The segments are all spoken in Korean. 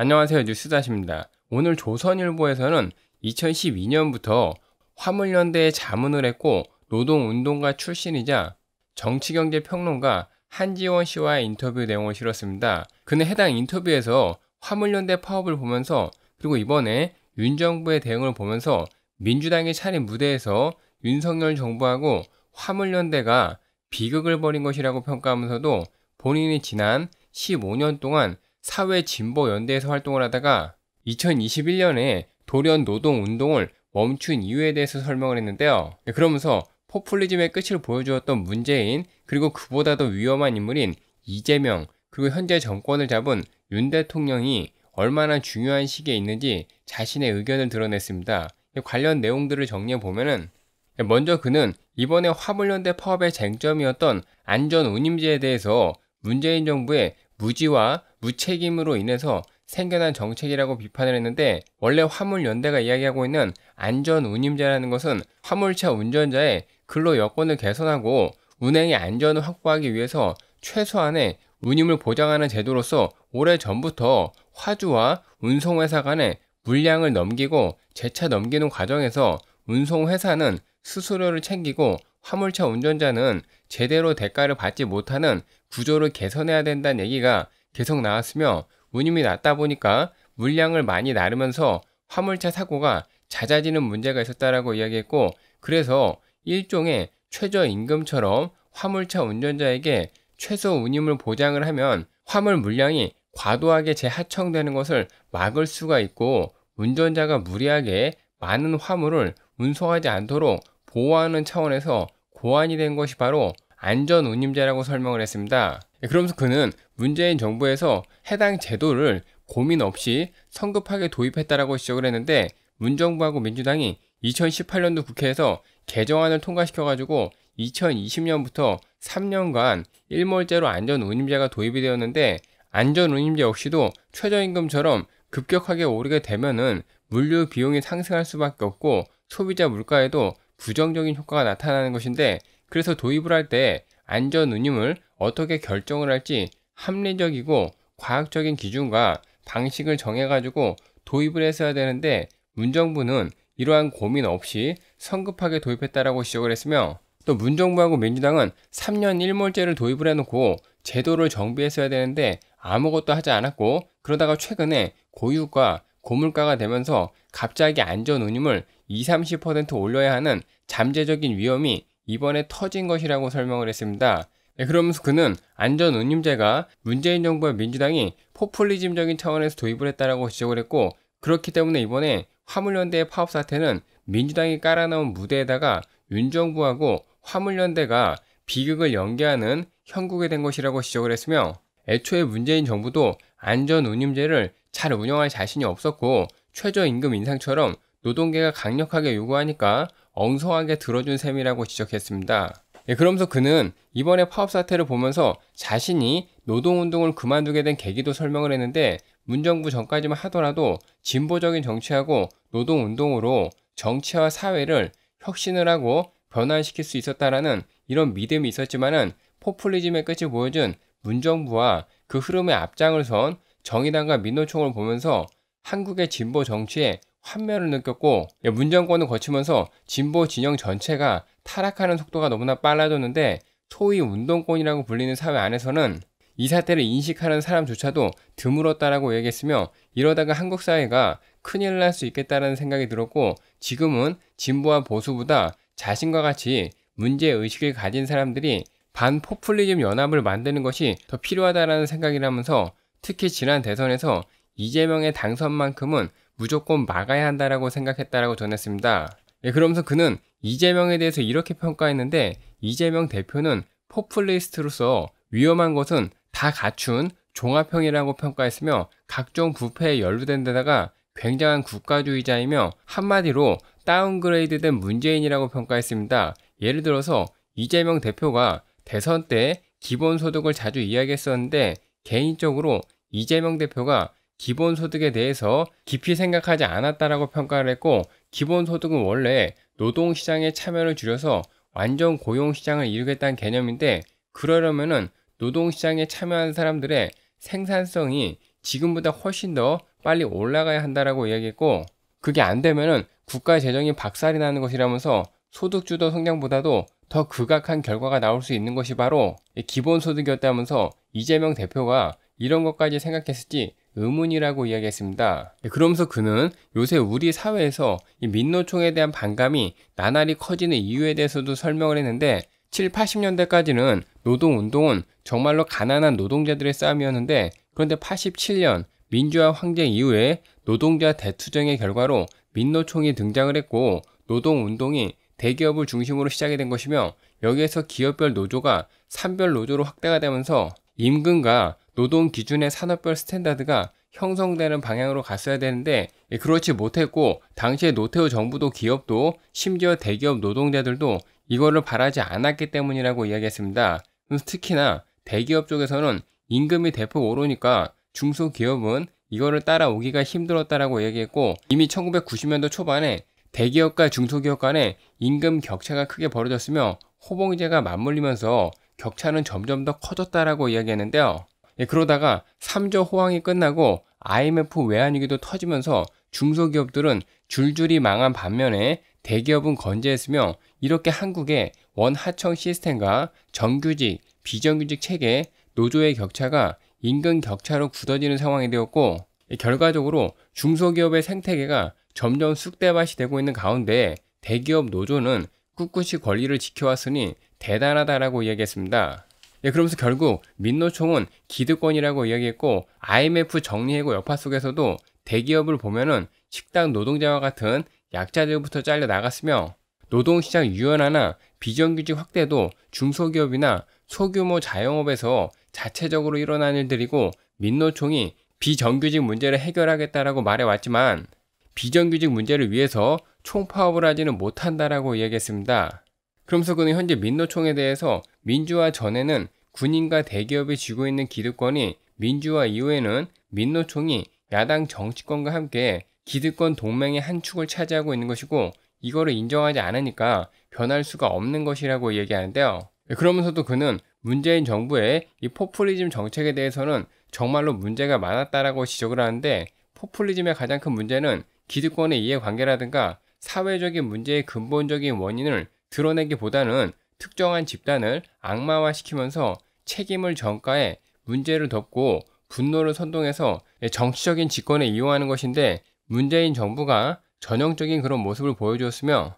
안녕하세요. 뉴스다십니다. 오늘 조선일보에서는 2012년부터 화물연대에 자문을 했고 노동운동가 출신이자 정치경제평론가 한지원 씨와의 인터뷰 내용을 실었습니다. 그는 해당 인터뷰에서 화물연대 파업을 보면서 그리고 이번에 윤 정부의 대응을 보면서 민주당이 차린 무대에서 윤석열 정부하고 화물연대가 비극을 벌인 것이라고 평가하면서도 본인이 지난 15년 동안 사회 진보 연대에서 활동을 하다가 2021년에 돌연 노동 운동을 멈춘 이유에 대해서 설명을 했는데요. 네, 그러면서 포퓰리즘의 끝을 보여주었던 문재인 그리고 그보다 더 위험한 인물인 이재명 그리고 현재 정권을 잡은 윤 대통령이 얼마나 중요한 시기에 있는지 자신의 의견을 드러냈습니다. 관련 내용들을 정리해 보면은 네, 먼저 그는 이번에 화물연대 파업의 쟁점이었던 안전 운임제에 대해서 문재인 정부의 무지와 무책임으로 인해서 생겨난 정책이라고 비판을 했는데 원래 화물연대가 이야기하고 있는 안전운임제라는 것은 화물차 운전자의 근로 여건을 개선하고 운행의 안전을 확보하기 위해서 최소한의 운임을 보장하는 제도로서 오래전부터 화주와 운송회사 간에 물량을 넘기고 재차 넘기는 과정에서 운송회사는 수수료를 챙기고 화물차 운전자는 제대로 대가를 받지 못하는 구조를 개선해야 된다는 얘기가 계속 나왔으며 운임이 낮다 보니까 물량을 많이 나르면서 화물차 사고가 잦아지는 문제가 있었다라고 이야기했고 그래서 일종의 최저임금처럼 화물차 운전자에게 최소 운임을 보장을 하면 화물 물량이 과도하게 재하청되는 것을 막을 수가 있고 운전자가 무리하게 많은 화물을 운송하지 않도록 보호하는 차원에서 고안이 된 것이 바로 안전 운임제라고 설명을 했습니다. 예, 그러면서 그는 문재인 정부에서 해당 제도를 고민 없이 성급하게 도입했다라고 지적을 했는데 문정부하고 민주당이 2018년도 국회에서 개정안을 통과시켜가지고 2020년부터 3년간 일몰제로 안전운임제가 도입이 되었는데 안전운임제 역시도 최저임금처럼 급격하게 오르게 되면은 물류 비용이 상승할 수밖에 없고 소비자 물가에도 부정적인 효과가 나타나는 것인데 그래서 도입을 할 때 안전운임을 어떻게 결정을 할지 합리적이고 과학적인 기준과 방식을 정해가지고 도입을 했어야 되는데 문정부는 이러한 고민 없이 성급하게 도입했다라고 지적을 했으며 또 문정부하고 민주당은 3년 1몰제를 도입을 해놓고 제도를 정비했어야 되는데 아무것도 하지 않았고 그러다가 최근에 고유가 고물가가 되면서 갑자기 안전운임을 20, 30% 올려야 하는 잠재적인 위험이 이번에 터진 것이라고 설명을 했습니다. 예, 그러면서 그는 안전 운임제가 문재인 정부와 민주당이 포퓰리즘적인 차원에서 도입을 했다라고 지적을 했고 그렇기 때문에 이번에 화물연대의 파업 사태는 민주당이 깔아놓은 무대에다가 윤정부하고 화물연대가 비극을 연기하는 형국이 된 것이라고 지적을 했으며 애초에 문재인 정부도 안전 운임제를 잘 운영할 자신이 없었고 최저임금 인상처럼 노동계가 강력하게 요구하니까 엉성하게 들어준 셈이라고 지적했습니다. 예, 그러면서 그는 이번에 파업 사태를 보면서 자신이 노동운동을 그만두게 된 계기도 설명을 했는데 문정부 전까지만 하더라도 진보적인 정치하고 노동운동으로 정치와 사회를 혁신을 하고 변화시킬 수 있었다라는 이런 믿음이 있었지만은 포퓰리즘의 끝을 보여준 문정부와 그 흐름의 앞장을 선 정의당과 민노총을 보면서 한국의 진보 정치에 환멸을 느꼈고 예, 문정권을 거치면서 진보 진영 전체가 타락하는 속도가 너무나 빨라졌는데 초위 운동권이라고 불리는 사회 안에서는 이 사태를 인식하는 사람조차도 드물었다라고 얘기했으며 이러다가 한국 사회가 큰일 날 수 있겠다라는 생각이 들었고 지금은 진보와 보수보다 자신과 같이 문제의식을 가진 사람들이 반포퓰리즘 연합을 만드는 것이 더 필요하다라는 생각이라면서 특히 지난 대선에서 이재명의 당선만큼은 무조건 막아야 한다라고 생각했다라고 전했습니다. 예, 그러면서 그는 이재명에 대해서 이렇게 평가했는데 이재명 대표는 포퓰리스트로서 위험한 것은 다 갖춘 종합형이라고 평가했으며 각종 부패에 연루된 데다가 굉장한 국가주의자이며 한마디로 다운그레이드된 문재인이라고 평가했습니다. 예를 들어서 이재명 대표가 대선 때 기본소득을 자주 이야기했었는데 개인적으로 이재명 대표가 기본소득에 대해서 깊이 생각하지 않았다라고 평가를 했고 기본소득은 원래 노동시장의 참여를 줄여서 완전 고용시장을 이루겠다는 개념인데 그러려면은 노동시장에 참여한 사람들의 생산성이 지금보다 훨씬 더 빨리 올라가야 한다라고 이야기했고 그게 안 되면은 국가 재정이 박살이 나는 것이라면서 소득주도 성장보다도 더 극악한 결과가 나올 수 있는 것이 바로 기본소득이었다면서 이재명 대표가 이런 것까지 생각했을지 의문이라고 이야기했습니다. 네, 그러면서 그는 요새 우리 사회에서 이 민노총에 대한 반감이 나날이 커지는 이유에 대해서도 설명을 했는데 7, 80년대까지는 노동운동은 정말로 가난한 노동자들의 싸움이었는데 그런데 87년 민주화 황쟁 이후에 노동자 대투쟁의 결과로 민노총이 등장을 했고 노동운동이 대기업을 중심으로 시작이 된 것이며 여기에서 기업별 노조가 산별 노조로 확대가 되면서 임금과 노동 기준의 산업별 스탠다드가 형성되는 방향으로 갔어야 되는데 예, 그렇지 못했고 당시에 노태우 정부도 기업도 심지어 대기업 노동자들도 이거를 바라지 않았기 때문이라고 이야기했습니다. 특히나 대기업 쪽에서는 임금이 대폭 오르니까 중소기업은 이거를 따라오기가 힘들었다라고 이야기했고 이미 1990년도 초반에 대기업과 중소기업 간의 임금 격차가 크게 벌어졌으며 호봉제가 맞물리면서 격차는 점점 더 커졌다라고 이야기했는데요. 예, 그러다가 3조 호황이 끝나고 IMF 외환위기도 터지면서 중소기업들은 줄줄이 망한 반면에 대기업은 건재했으며 이렇게 한국의 원하청 시스템과 정규직, 비정규직 체계, 노조의 격차가 인근 격차로 굳어지는 상황이 되었고 결과적으로 중소기업의 생태계가 점점 쑥대밭이 되고 있는 가운데 대기업 노조는 꿋꿋이 권리를 지켜왔으니 대단하다라고 이야기했습니다. 예, 그러면서 결국 민노총은 기득권이라고 이야기했고 IMF 정리해고 여파 속에서도 대기업을 보면은 식당 노동자와 같은 약자들부터 잘려 나갔으며 노동시장 유연화나 비정규직 확대도 중소기업이나 소규모 자영업에서 자체적으로 일어난 일들이고 민노총이 비정규직 문제를 해결하겠다라고 말해왔지만 비정규직 문제를 위해서 총파업을 하지는 못한다라고 이야기했습니다. 그러면서 그는 현재 민노총에 대해서 민주화 전에는 군인과 대기업이 쥐고 있는 기득권이 민주화 이후에는 민노총이 야당 정치권과 함께 기득권 동맹의 한 축을 차지하고 있는 것이고 이거를 인정하지 않으니까 변할 수가 없는 것이라고 얘기하는데요. 예, 그러면서도 그는 문재인 정부의 이 포퓰리즘 정책에 대해서는 정말로 문제가 많았다라고 지적을 하는데 포퓰리즘의 가장 큰 문제는 기득권의 이해관계라든가 사회적인 문제의 근본적인 원인을 드러내기보다는 특정한 집단을 악마화시키면서 책임을 전가해 문제를 덮고 분노를 선동해서 정치적인 집권에 이용하는 것인데 문재인 정부가 전형적인 그런 모습을 보여주었으며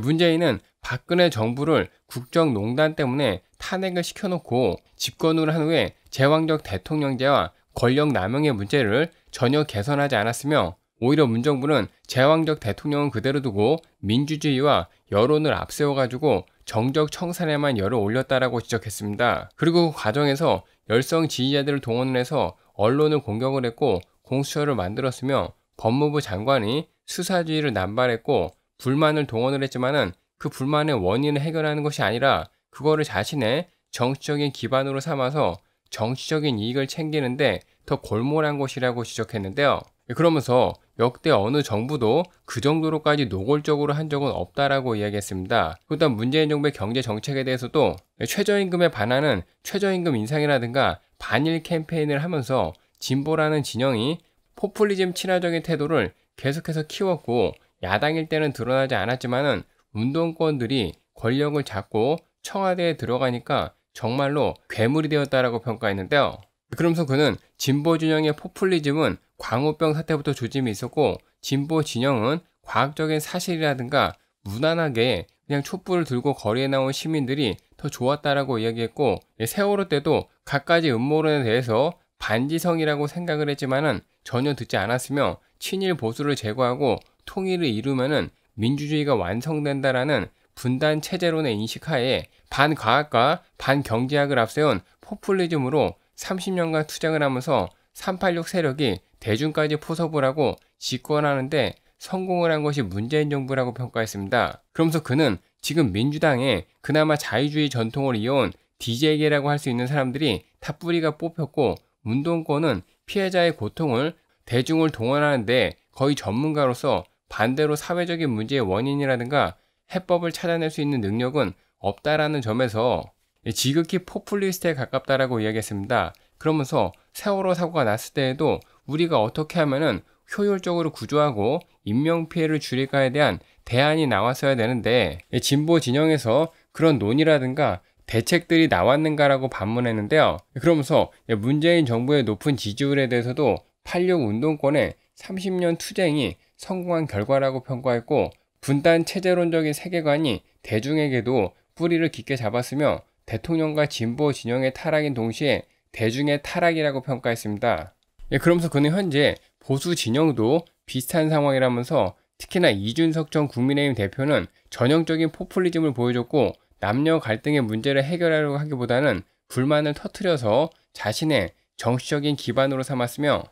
문재인은 박근혜 정부를 국정농단 때문에 탄핵을 시켜놓고 집권을 한 후에 제왕적 대통령제와 권력 남용의 문제를 전혀 개선하지 않았으며 오히려 문정부는 제왕적 대통령은 그대로 두고 민주주의와 여론을 앞세워가지고 정적 청산에만 열을 올렸다라고 지적했습니다. 그리고 그 과정에서 열성 지지자들을 동원을 해서 언론을 공격을 했고 공수처를 만들었으며 법무부 장관이 수사주의를 남발했고 불만을 동원을 했지만은 그 불만의 원인을 해결하는 것이 아니라 그거를 자신의 정치적인 기반으로 삼아서 정치적인 이익을 챙기는데 더 골몰한 것이라고 지적했는데요. 그러면서 역대 어느 정부도 그 정도로까지 노골적으로 한 적은 없다라고 이야기했습니다. 그다 문재인 정부의 경제 정책에 대해서도 최저임금에 반하는 최저임금 인상이라든가 반일 캠페인을 하면서 진보라는 진영이 포퓰리즘 친화적인 태도를 계속해서 키웠고 야당일 때는 드러나지 않았지만은 운동권들이 권력을 잡고 청와대에 들어가니까 정말로 괴물이 되었다라고 평가했는데요. 그러면서 그는 진보 진영의 포퓰리즘은 광우병 사태부터 조짐이 있었고 진보 진영은 과학적인 사실이라든가 무난하게 그냥 촛불을 들고 거리에 나온 시민들이 더 좋았다라고 이야기했고 예, 세월호 때도 갖가지 음모론에 대해서 반지성이라고 생각을 했지만은 전혀 듣지 않았으며 친일 보수를 제거하고 통일을 이루면은 민주주의가 완성된다라는 분단 체제론의 인식하에 반과학과 반경제학을 앞세운 포퓰리즘으로 30년간 투쟁을 하면서 386 세력이 대중까지 포섭을 하고 집권하는데 성공을 한 것이 문재인 정부라고 평가했습니다. 그러면서 그는 지금 민주당에 그나마 자유주의 전통을 이어온 DJ계라고 할 수 있는 사람들이 탑뿌리가 뽑혔고 운동권은 피해자의 고통을 대중을 동원하는데 거의 전문가로서 반대로 사회적인 문제의 원인이라든가 해법을 찾아낼 수 있는 능력은 없다라는 점에서 지극히 포퓰리스트에 가깝다라고 이야기했습니다. 그러면서 세월호 사고가 났을 때에도 우리가 어떻게 하면은 효율적으로 구조하고 인명 피해를 줄일까에 대한 대안이 나왔어야 되는데 진보 진영에서 그런 논의라든가 대책들이 나왔는가라고 반문했는데요. 그러면서 문재인 정부의 높은 지지율에 대해서도 86 운동권의 30년 투쟁이 성공한 결과라고 평가했고 분단 체제론적인 세계관이 대중에게도 뿌리를 깊게 잡았으며 대통령과 진보 진영의 타락인 동시에 대중의 타락이라고 평가했습니다. 예, 그러면서 그는 현재 보수 진영도 비슷한 상황이라면서 특히나 이준석 전 국민의힘 대표는 전형적인 포퓰리즘을 보여줬고 남녀 갈등의 문제를 해결하려고 하기보다는 불만을 터트려서 자신의 정치적인 기반으로 삼았으며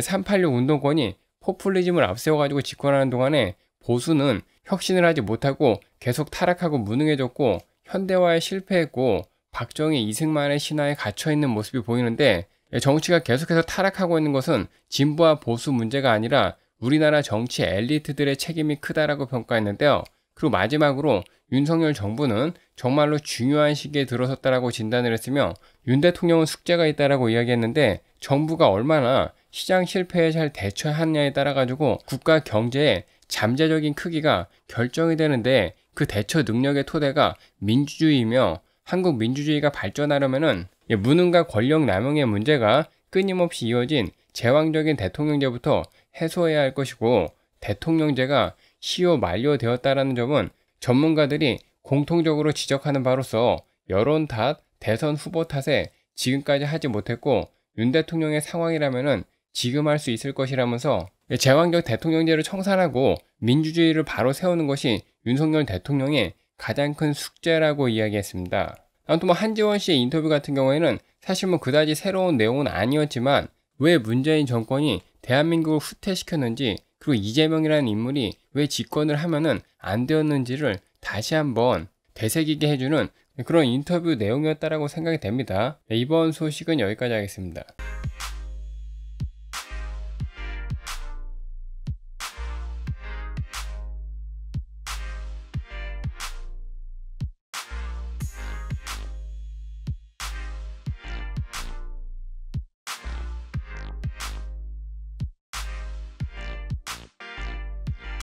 386 예, 운동권이 포퓰리즘을 앞세워가지고 집권하는 동안에 보수는 혁신을 하지 못하고 계속 타락하고 무능해졌고 현대화에 실패했고 박정희 이승만의 신화에 갇혀있는 모습이 보이는데 예, 정치가 계속해서 타락하고 있는 것은 진보와 보수 문제가 아니라 우리나라 정치 엘리트들의 책임이 크다라고 평가했는데요. 그리고 마지막으로 윤석열 정부는 정말로 중요한 시기에 들어섰다라고 진단을 했으며 윤 대통령은 숙제가 있다라고 이야기했는데 정부가 얼마나 시장 실패에 잘 대처하느냐에 따라 가지고 국가 경제의 잠재적인 크기가 결정이 되는데 그 대처 능력의 토대가 민주주의이며 한국 민주주의가 발전하려면은 예, 무능과 권력 남용의 문제가 끊임없이 이어진 제왕적인 대통령제부터 해소해야 할 것이고 대통령제가 시효 만료되었다라는 점은 전문가들이 공통적으로 지적하는 바로서 여론 탓, 대선 후보 탓에 지금까지 하지 못했고 윤 대통령의 상황이라면은 지금 할 수 있을 것이라면서 예, 제왕적 대통령제를 청산하고 민주주의를 바로 세우는 것이 윤석열 대통령의 가장 큰 숙제라고 이야기했습니다. 아무튼 뭐 한지원 씨의 인터뷰 같은 경우에는 사실 뭐 그다지 새로운 내용은 아니었지만 왜 문재인 정권이 대한민국을 후퇴시켰는지 그리고 이재명이라는 인물이 왜 집권을 하면은 안 되었는지를 다시 한번 되새기게 해주는 그런 인터뷰 내용이었다라고 생각이 됩니다. 네, 이번 소식은 여기까지 하겠습니다.